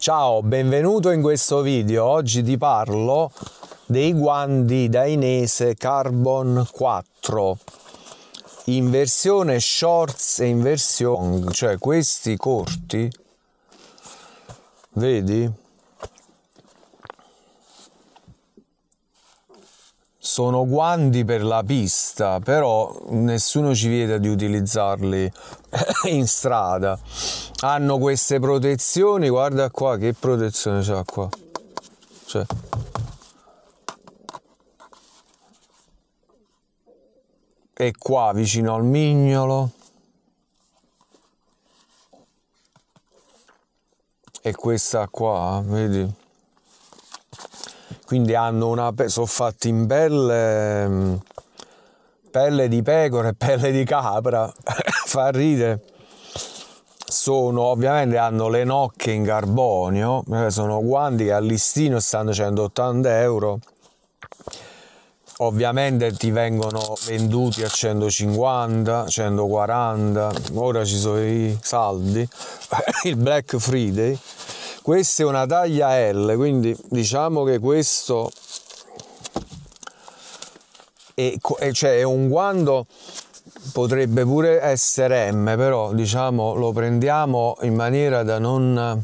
Ciao, benvenuto in questo video. Oggi ti parlo dei guanti Dainese Carbon 4 in versione shorts e in versione cioè questi corti vedi sono guanti per la pista però nessuno ci vieta di utilizzarli in strada hanno queste protezioni guarda qua che protezione c'ha qua cioè e qua vicino al mignolo e questa qua vedi quindi hanno una sono fatti in pelle mm, pelle di pecora e pelle di capra fa ridere sono ovviamente hanno le nocche in carbonio eh, sono guanti che all'istino stanno 180 euro ovviamente ti vengono venduti a 150 140 ora ci sono i saldi il black friday questa è una taglia L quindi diciamo che questo è, cioè è un guanto potrebbe pure essere M, però diciamo lo prendiamo in maniera da non...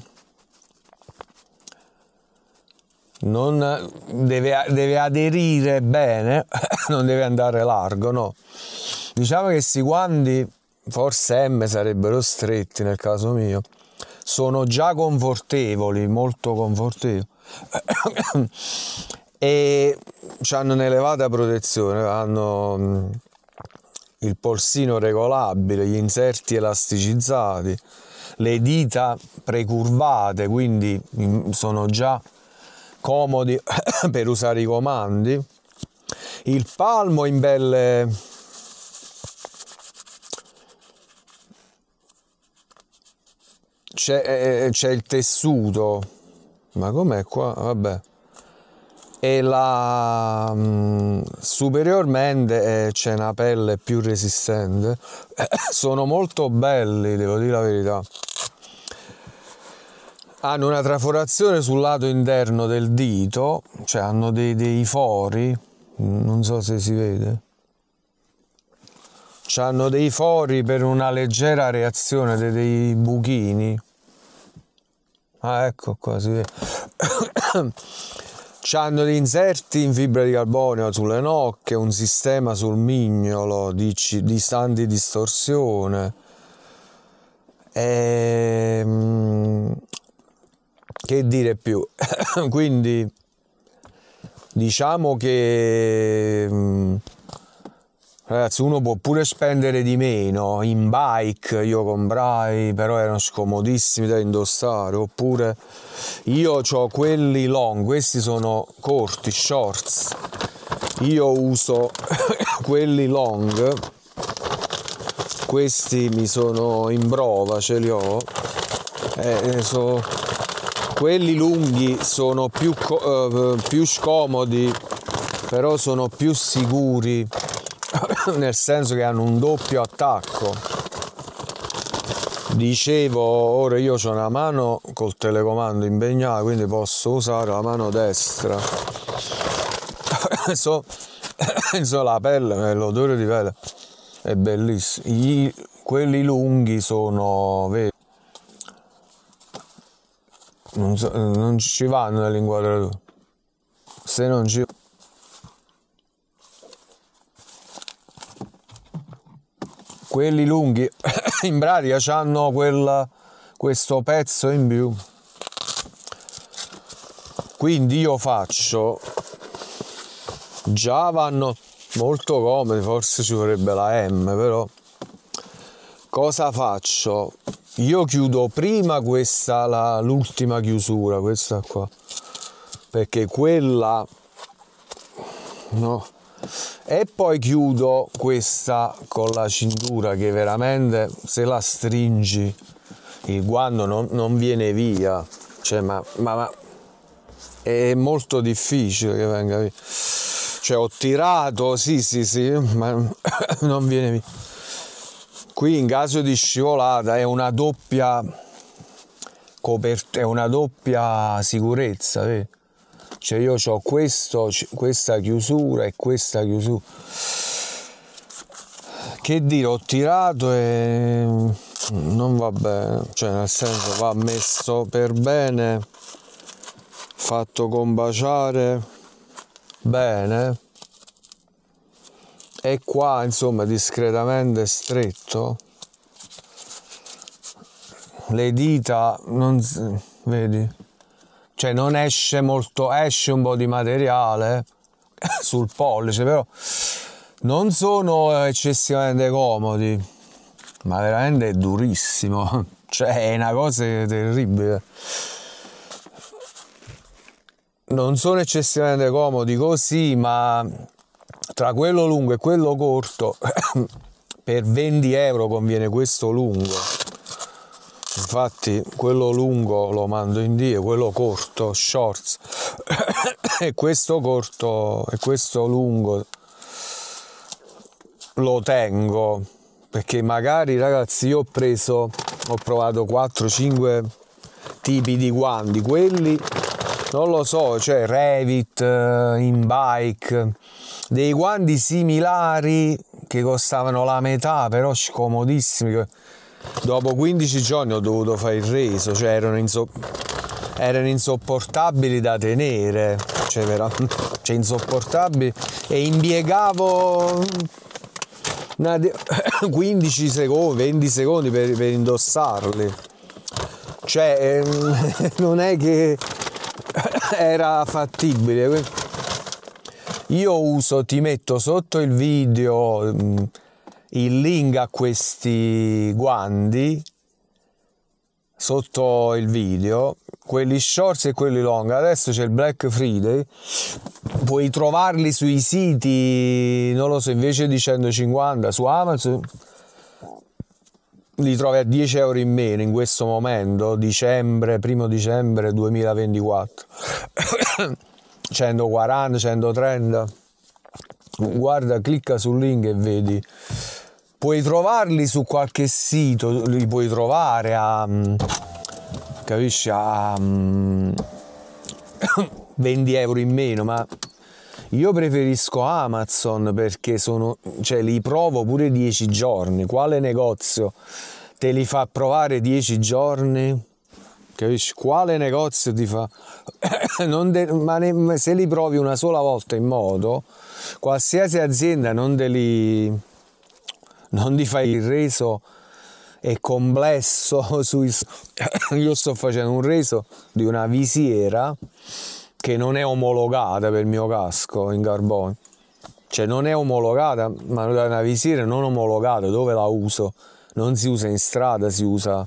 non deve, deve aderire bene, non deve andare largo, no? Diciamo che questi guanti, forse M sarebbero stretti nel caso mio, sono già confortevoli, molto confortevoli. e hanno un'elevata protezione, hanno il polsino regolabile, gli inserti elasticizzati, le dita precurvate, quindi mm, sono già comodi per usare i comandi, il palmo in pelle eh, eh, c'è, il tessuto ma com'è qua? Vabbè e la mh, mm, superiormente eh, c'è una pelle più resistente sono molto belli devo dire la verità hanno una traforazione sul lato interno del dito cioè hanno dei, dei fori non so se si vede hanno dei fori per una leggera reazione dei, dei buchini ah ecco qua si vede hanno gli inserti in fibra di carbonio sulle nocche, un sistema sul mignolo di, di stand distorsione. E, ehm, che dire più? Quindi diciamo che mm, Ragazzi, uno può pure spendere di meno in bike, io comprai, però erano scomodissimi da indossare, oppure io ho quelli long, questi sono corti, shorts. Io uso quelli long. Questi mi sono in prova, ce li ho. Eh, so, quelli lunghi sono più, eh, più scomodi, però sono più sicuri nel senso che hanno un doppio attacco. Dicevo, ora io ho una mano col telecomando impegnata, quindi posso usare la mano destra. so, so la pelle, l'odore di pelle è bellissimo. Gli, quelli lunghi sono veri. Non, so, non ci vanno nelle inquadrature. Se non ci vanno. quelli lunghi in pratica hanno quella, questo pezzo in più quindi io faccio già vanno molto comodi forse ci vorrebbe la M però cosa faccio io chiudo prima questa la, l'ultima chiusura questa qua perché quella no e poi chiudo questa con la cintura che veramente se la stringi il guanto non, non viene via cioè ma, ma, ma, è molto difficile che venga via cioè ho tirato sì sì sì ma non viene via qui in caso di scivolata è una doppia è una doppia sicurezza vedi? cioè io ho questo, questa chiusura e questa chiusura che dire ho tirato e non va bene cioè nel senso va messo per bene fatto combaciare bene e qua insomma discretamente stretto le dita non vedi cioè non esce molto, esce un po' di materiale sul pollice, però non sono eccessivamente comodi, ma veramente è durissimo, cioè è una cosa terribile. Non sono eccessivamente comodi così, ma tra quello lungo e quello corto, per 20 euro conviene questo lungo infatti quello lungo lo mando in D e quello corto shorts e questo corto e questo lungo lo tengo perché magari ragazzi io ho preso ho provato 4 5 tipi di guanti quelli non lo so cioè Revit eh, in bike dei guanti similari che costavano la metà però scomodissimi dopo 15 giorni ho dovuto fare il reso, cioè erano, inso- erano insopportabili da tenere, cioè, vera- cioè insopportabili e impiegavo 15 secondi, 20 secondi per, per indossarli. Cioè ehm, non è che era fattibile. Io uso, ti metto sotto il video il link a questi guanti sotto il video quelli shorts e quelli long adesso c'è il black friday puoi trovarli sui siti non lo so invece di 150 su amazon li trovi a 10 euro in meno in questo momento dicembre primo dicembre 2024 140 130 guarda clicca sul link e vedi puoi trovarli su qualche sito, li puoi trovare a... Mm, capisci? A... 20 mm, euro in meno, ma io preferisco Amazon perché sono, cioè, li provo pure 10 giorni. Quale negozio te li fa provare 10 giorni? Capisci? Quale negozio ti fa? De... ma ne... se li provi una sola volta in modo, qualsiasi azienda non te li non ti fai il reso è complesso sui... io sto facendo un reso di una visiera che non è omologata per il mio casco in carbonio cioè non è omologata ma è una visiera non omologata dove la uso non si usa in strada si usa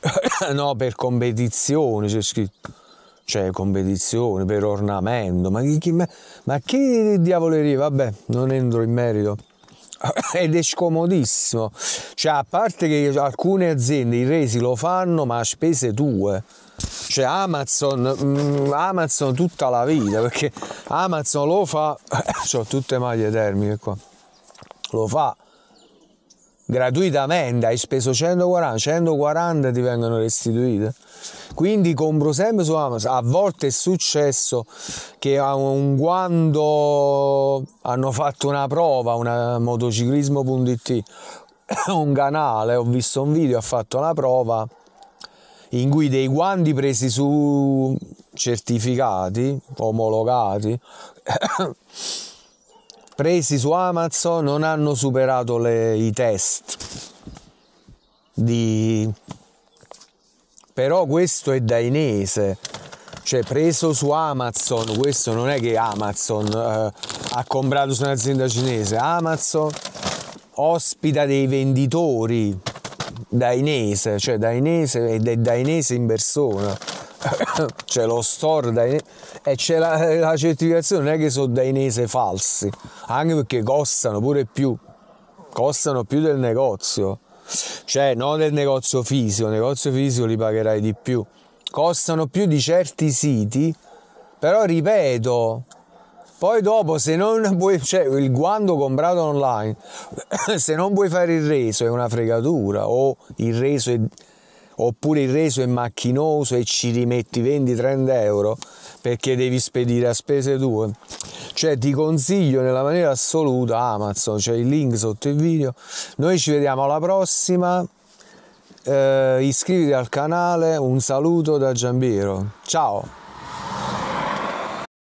no per competizione c'è scritto cioè competizione per ornamento ma che, ma che diavoleria vabbè non entro in merito ed è scomodissimo. Cioè, a parte che alcune aziende, i resi lo fanno, ma a spese tue. Cioè, Amazon, mm, Amazon tutta la vita, perché Amazon lo fa, ho tutte maglie termine qua, lo fa gratuitamente, hai speso 140, 140 ti vengono restituite. Quindi compro sempre su Amazon. A volte è successo che a un quando hanno fatto una prova, una motociclismo.it, un canale, ho visto un video, ha fatto una prova in cui dei guanti presi su certificati, omologati, presi su Amazon non hanno superato le, i test di... però questo è dainese cioè preso su Amazon questo non è che Amazon eh, ha comprato su un'azienda cinese Amazon ospita dei venditori dainese cioè dainese ed è dainese in persona c'è lo store dainese e c'è la, la certificazione, non è che sono dainese falsi, anche perché costano pure più, costano più del negozio, cioè non del negozio fisico, il negozio fisico li pagherai di più, costano più di certi siti, però ripeto, poi dopo se non vuoi, cioè il guando comprato online, se non vuoi fare il reso è una fregatura o il reso è oppure il reso è macchinoso e ci rimetti 20-30 euro perché devi spedire a spese tue. Cioè ti consiglio nella maniera assoluta Amazon, c'è cioè il link sotto il video. Noi ci vediamo alla prossima. Eh, iscriviti al canale, un saluto da Giambiero. Ciao!